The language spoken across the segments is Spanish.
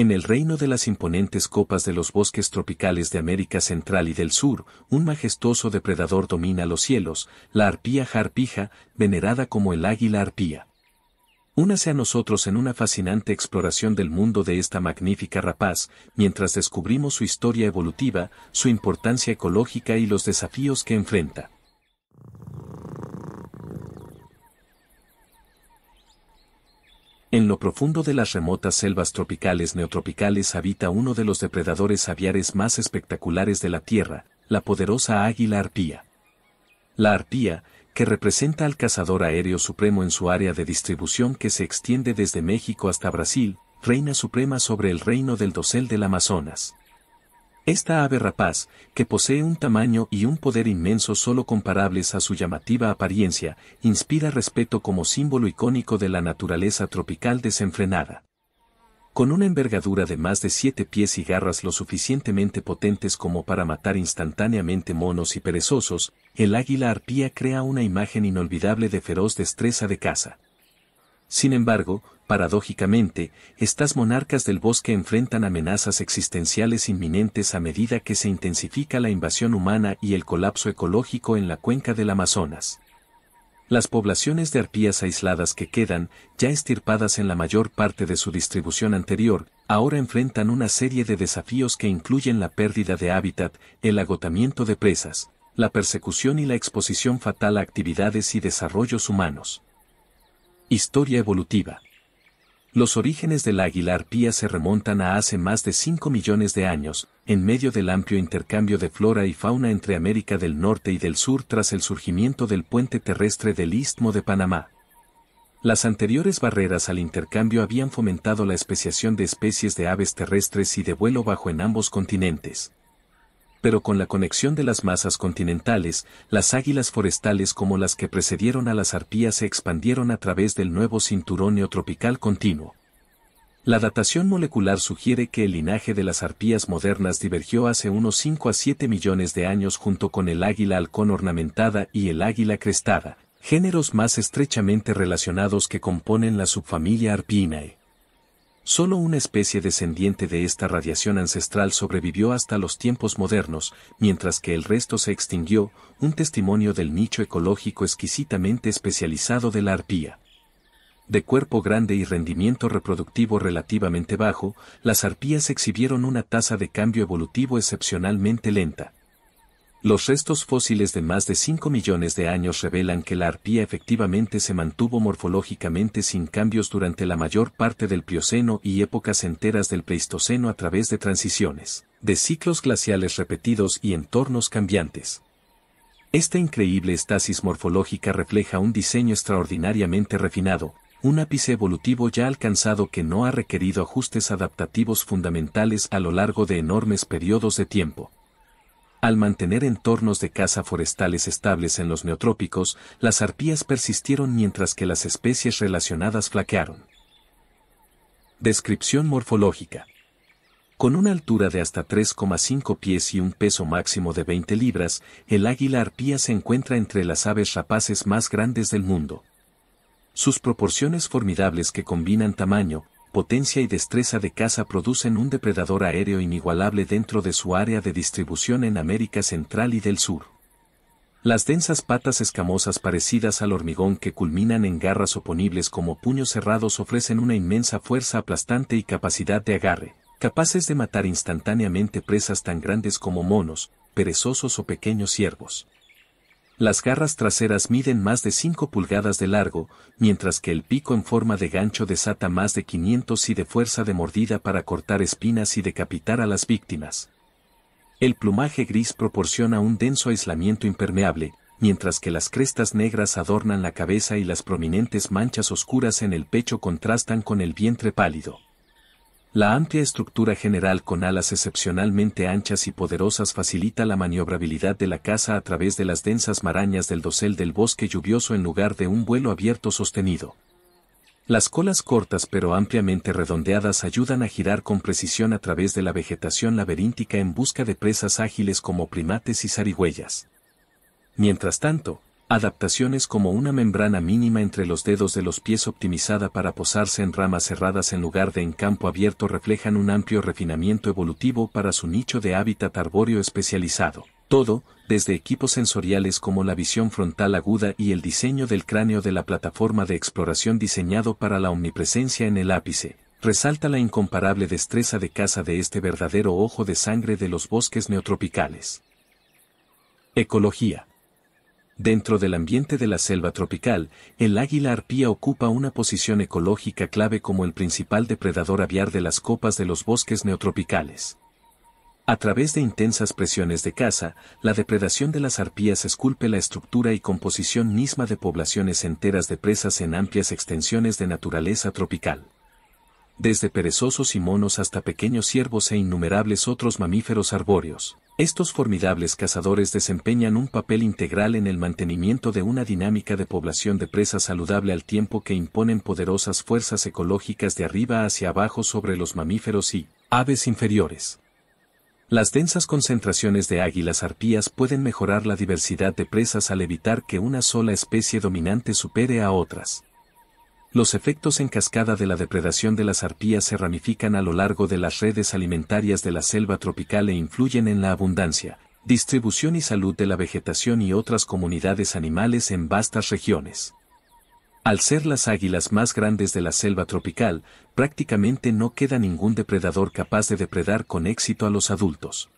En el reino de las imponentes copas de los bosques tropicales de América Central y del Sur, un majestuoso depredador domina los cielos, la arpía jarpija, venerada como el águila arpía. Únase a nosotros en una fascinante exploración del mundo de esta magnífica rapaz, mientras descubrimos su historia evolutiva, su importancia ecológica y los desafíos que enfrenta. En lo profundo de las remotas selvas tropicales neotropicales habita uno de los depredadores aviares más espectaculares de la Tierra, la poderosa águila arpía. La arpía, que representa al cazador aéreo supremo en su área de distribución que se extiende desde México hasta Brasil, reina suprema sobre el reino del dosel del Amazonas. Esta ave rapaz, que posee un tamaño y un poder inmenso solo comparables a su llamativa apariencia, inspira respeto como símbolo icónico de la naturaleza tropical desenfrenada. Con una envergadura de más de siete pies y garras lo suficientemente potentes como para matar instantáneamente monos y perezosos, el águila arpía crea una imagen inolvidable de feroz destreza de caza. Sin embargo, paradójicamente, estas monarcas del bosque enfrentan amenazas existenciales inminentes a medida que se intensifica la invasión humana y el colapso ecológico en la cuenca del Amazonas. Las poblaciones de arpías aisladas que quedan, ya estirpadas en la mayor parte de su distribución anterior, ahora enfrentan una serie de desafíos que incluyen la pérdida de hábitat, el agotamiento de presas, la persecución y la exposición fatal a actividades y desarrollos humanos. Historia evolutiva. Los orígenes de la águila arpía se remontan a hace más de 5 millones de años, en medio del amplio intercambio de flora y fauna entre América del Norte y del Sur tras el surgimiento del puente terrestre del Istmo de Panamá. Las anteriores barreras al intercambio habían fomentado la especiación de especies de aves terrestres y de vuelo bajo en ambos continentes pero con la conexión de las masas continentales, las águilas forestales como las que precedieron a las arpías se expandieron a través del nuevo cinturón neotropical continuo. La datación molecular sugiere que el linaje de las arpías modernas divergió hace unos 5 a 7 millones de años junto con el águila halcón ornamentada y el águila crestada, géneros más estrechamente relacionados que componen la subfamilia Arpinae. Sólo una especie descendiente de esta radiación ancestral sobrevivió hasta los tiempos modernos, mientras que el resto se extinguió, un testimonio del nicho ecológico exquisitamente especializado de la arpía. De cuerpo grande y rendimiento reproductivo relativamente bajo, las arpías exhibieron una tasa de cambio evolutivo excepcionalmente lenta. Los restos fósiles de más de 5 millones de años revelan que la arpía efectivamente se mantuvo morfológicamente sin cambios durante la mayor parte del Plioceno y épocas enteras del Pleistoceno a través de transiciones, de ciclos glaciales repetidos y entornos cambiantes. Esta increíble estasis morfológica refleja un diseño extraordinariamente refinado, un ápice evolutivo ya alcanzado que no ha requerido ajustes adaptativos fundamentales a lo largo de enormes periodos de tiempo. Al mantener entornos de caza forestales estables en los neotrópicos, las arpías persistieron mientras que las especies relacionadas flaquearon. Descripción morfológica. Con una altura de hasta 3,5 pies y un peso máximo de 20 libras, el águila arpía se encuentra entre las aves rapaces más grandes del mundo. Sus proporciones formidables que combinan tamaño, potencia y destreza de caza producen un depredador aéreo inigualable dentro de su área de distribución en América Central y del Sur. Las densas patas escamosas parecidas al hormigón que culminan en garras oponibles como puños cerrados ofrecen una inmensa fuerza aplastante y capacidad de agarre, capaces de matar instantáneamente presas tan grandes como monos, perezosos o pequeños ciervos. Las garras traseras miden más de 5 pulgadas de largo, mientras que el pico en forma de gancho desata más de 500 y de fuerza de mordida para cortar espinas y decapitar a las víctimas. El plumaje gris proporciona un denso aislamiento impermeable, mientras que las crestas negras adornan la cabeza y las prominentes manchas oscuras en el pecho contrastan con el vientre pálido. La amplia estructura general con alas excepcionalmente anchas y poderosas facilita la maniobrabilidad de la caza a través de las densas marañas del dosel del bosque lluvioso en lugar de un vuelo abierto sostenido. Las colas cortas pero ampliamente redondeadas ayudan a girar con precisión a través de la vegetación laberíntica en busca de presas ágiles como primates y zarigüeyas. Mientras tanto, Adaptaciones como una membrana mínima entre los dedos de los pies optimizada para posarse en ramas cerradas en lugar de en campo abierto reflejan un amplio refinamiento evolutivo para su nicho de hábitat arbóreo especializado. Todo, desde equipos sensoriales como la visión frontal aguda y el diseño del cráneo de la plataforma de exploración diseñado para la omnipresencia en el ápice, resalta la incomparable destreza de caza de este verdadero ojo de sangre de los bosques neotropicales. Ecología Dentro del ambiente de la selva tropical, el águila arpía ocupa una posición ecológica clave como el principal depredador aviar de las copas de los bosques neotropicales. A través de intensas presiones de caza, la depredación de las arpías esculpe la estructura y composición misma de poblaciones enteras de presas en amplias extensiones de naturaleza tropical. Desde perezosos y monos hasta pequeños ciervos e innumerables otros mamíferos arbóreos. Estos formidables cazadores desempeñan un papel integral en el mantenimiento de una dinámica de población de presa saludable al tiempo que imponen poderosas fuerzas ecológicas de arriba hacia abajo sobre los mamíferos y aves inferiores. Las densas concentraciones de águilas arpías pueden mejorar la diversidad de presas al evitar que una sola especie dominante supere a otras los efectos en cascada de la depredación de las arpías se ramifican a lo largo de las redes alimentarias de la selva tropical e influyen en la abundancia, distribución y salud de la vegetación y otras comunidades animales en vastas regiones. Al ser las águilas más grandes de la selva tropical, prácticamente no queda ningún depredador capaz de depredar con éxito a los adultos.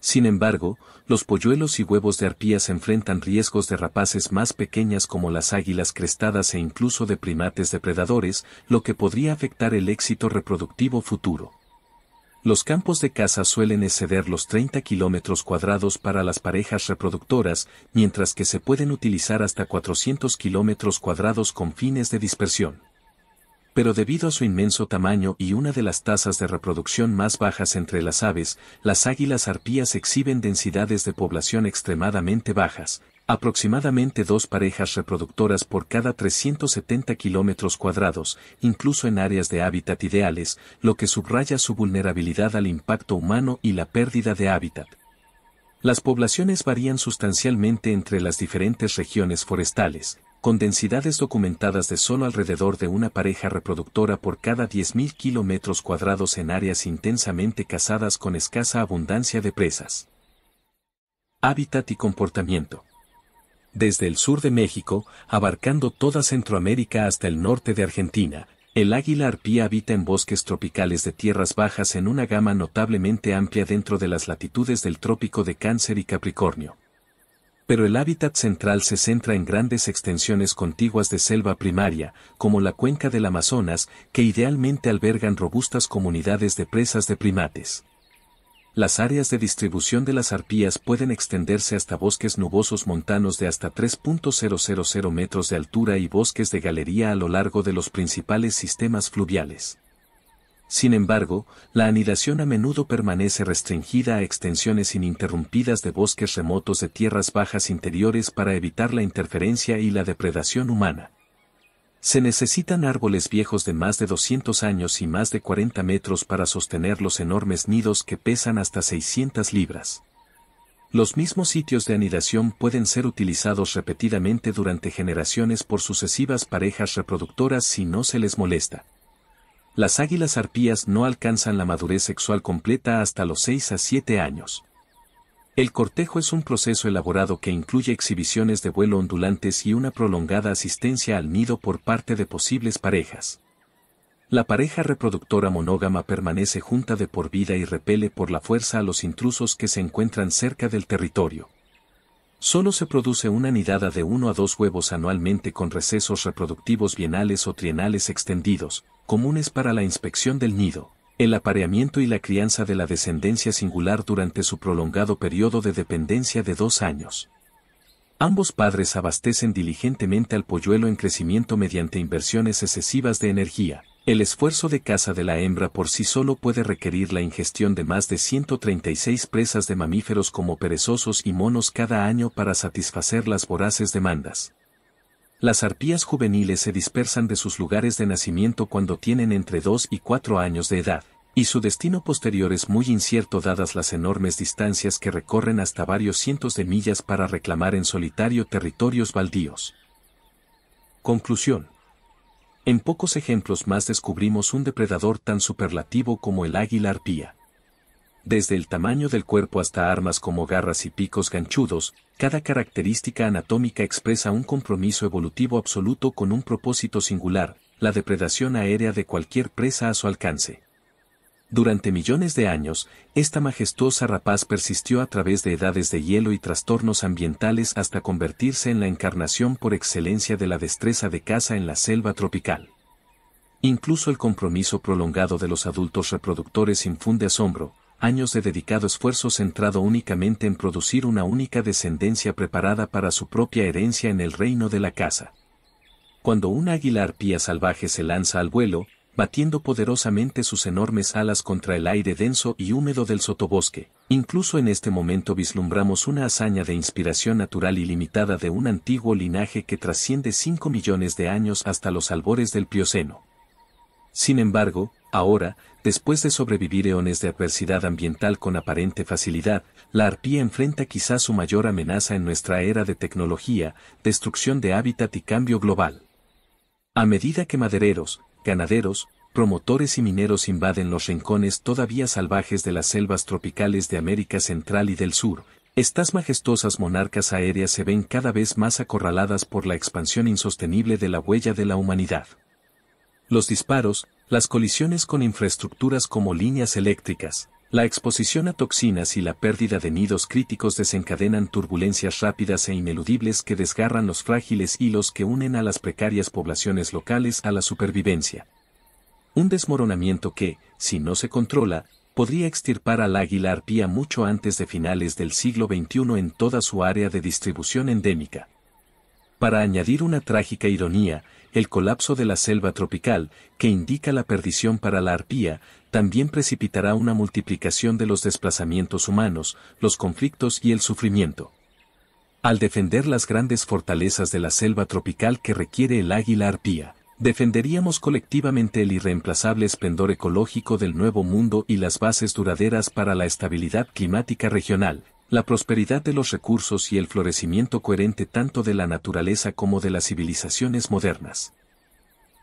Sin embargo, los polluelos y huevos de arpías enfrentan riesgos de rapaces más pequeñas como las águilas crestadas e incluso de primates depredadores, lo que podría afectar el éxito reproductivo futuro. Los campos de caza suelen exceder los 30 kilómetros cuadrados para las parejas reproductoras, mientras que se pueden utilizar hasta 400 kilómetros cuadrados con fines de dispersión pero debido a su inmenso tamaño y una de las tasas de reproducción más bajas entre las aves, las águilas arpías exhiben densidades de población extremadamente bajas, aproximadamente dos parejas reproductoras por cada 370 kilómetros cuadrados, incluso en áreas de hábitat ideales, lo que subraya su vulnerabilidad al impacto humano y la pérdida de hábitat. Las poblaciones varían sustancialmente entre las diferentes regiones forestales, con densidades documentadas de solo alrededor de una pareja reproductora por cada 10.000 kilómetros cuadrados en áreas intensamente cazadas con escasa abundancia de presas. Hábitat y comportamiento. Desde el sur de México, abarcando toda Centroamérica hasta el norte de Argentina, el águila arpía habita en bosques tropicales de tierras bajas en una gama notablemente amplia dentro de las latitudes del trópico de Cáncer y Capricornio pero el hábitat central se centra en grandes extensiones contiguas de selva primaria, como la cuenca del Amazonas, que idealmente albergan robustas comunidades de presas de primates. Las áreas de distribución de las arpías pueden extenderse hasta bosques nubosos montanos de hasta 3.000 metros de altura y bosques de galería a lo largo de los principales sistemas fluviales. Sin embargo, la anidación a menudo permanece restringida a extensiones ininterrumpidas de bosques remotos de tierras bajas interiores para evitar la interferencia y la depredación humana. Se necesitan árboles viejos de más de 200 años y más de 40 metros para sostener los enormes nidos que pesan hasta 600 libras. Los mismos sitios de anidación pueden ser utilizados repetidamente durante generaciones por sucesivas parejas reproductoras si no se les molesta. Las águilas arpías no alcanzan la madurez sexual completa hasta los 6 a 7 años. El cortejo es un proceso elaborado que incluye exhibiciones de vuelo ondulantes y una prolongada asistencia al nido por parte de posibles parejas. La pareja reproductora monógama permanece junta de por vida y repele por la fuerza a los intrusos que se encuentran cerca del territorio. Solo se produce una nidada de uno a dos huevos anualmente con recesos reproductivos bienales o trienales extendidos, comunes para la inspección del nido, el apareamiento y la crianza de la descendencia singular durante su prolongado periodo de dependencia de dos años. Ambos padres abastecen diligentemente al polluelo en crecimiento mediante inversiones excesivas de energía. El esfuerzo de caza de la hembra por sí solo puede requerir la ingestión de más de 136 presas de mamíferos como perezosos y monos cada año para satisfacer las voraces demandas. Las arpías juveniles se dispersan de sus lugares de nacimiento cuando tienen entre 2 y 4 años de edad, y su destino posterior es muy incierto dadas las enormes distancias que recorren hasta varios cientos de millas para reclamar en solitario territorios baldíos. Conclusión. En pocos ejemplos más descubrimos un depredador tan superlativo como el águila arpía desde el tamaño del cuerpo hasta armas como garras y picos ganchudos, cada característica anatómica expresa un compromiso evolutivo absoluto con un propósito singular, la depredación aérea de cualquier presa a su alcance. Durante millones de años, esta majestuosa rapaz persistió a través de edades de hielo y trastornos ambientales hasta convertirse en la encarnación por excelencia de la destreza de caza en la selva tropical. Incluso el compromiso prolongado de los adultos reproductores infunde asombro, años de dedicado esfuerzo centrado únicamente en producir una única descendencia preparada para su propia herencia en el reino de la casa. Cuando un águila arpía salvaje se lanza al vuelo, batiendo poderosamente sus enormes alas contra el aire denso y húmedo del sotobosque, incluso en este momento vislumbramos una hazaña de inspiración natural ilimitada de un antiguo linaje que trasciende 5 millones de años hasta los albores del Plioceno. Sin embargo, Ahora, después de sobrevivir eones de adversidad ambiental con aparente facilidad, la arpía enfrenta quizás su mayor amenaza en nuestra era de tecnología, destrucción de hábitat y cambio global. A medida que madereros, ganaderos, promotores y mineros invaden los rincones todavía salvajes de las selvas tropicales de América Central y del Sur, estas majestuosas monarcas aéreas se ven cada vez más acorraladas por la expansión insostenible de la huella de la humanidad los disparos, las colisiones con infraestructuras como líneas eléctricas, la exposición a toxinas y la pérdida de nidos críticos desencadenan turbulencias rápidas e ineludibles que desgarran los frágiles hilos que unen a las precarias poblaciones locales a la supervivencia. Un desmoronamiento que, si no se controla, podría extirpar al águila arpía mucho antes de finales del siglo XXI en toda su área de distribución endémica. Para añadir una trágica ironía, el colapso de la selva tropical, que indica la perdición para la arpía, también precipitará una multiplicación de los desplazamientos humanos, los conflictos y el sufrimiento. Al defender las grandes fortalezas de la selva tropical que requiere el águila arpía, defenderíamos colectivamente el irreemplazable esplendor ecológico del nuevo mundo y las bases duraderas para la estabilidad climática regional, la prosperidad de los recursos y el florecimiento coherente tanto de la naturaleza como de las civilizaciones modernas.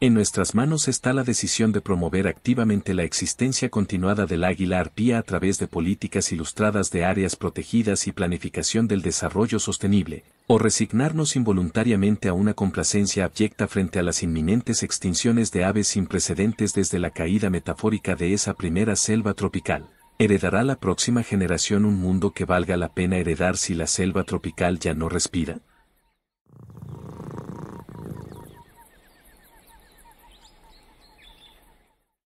En nuestras manos está la decisión de promover activamente la existencia continuada del águila arpía a través de políticas ilustradas de áreas protegidas y planificación del desarrollo sostenible, o resignarnos involuntariamente a una complacencia abyecta frente a las inminentes extinciones de aves sin precedentes desde la caída metafórica de esa primera selva tropical. ¿Heredará la próxima generación un mundo que valga la pena heredar si la selva tropical ya no respira?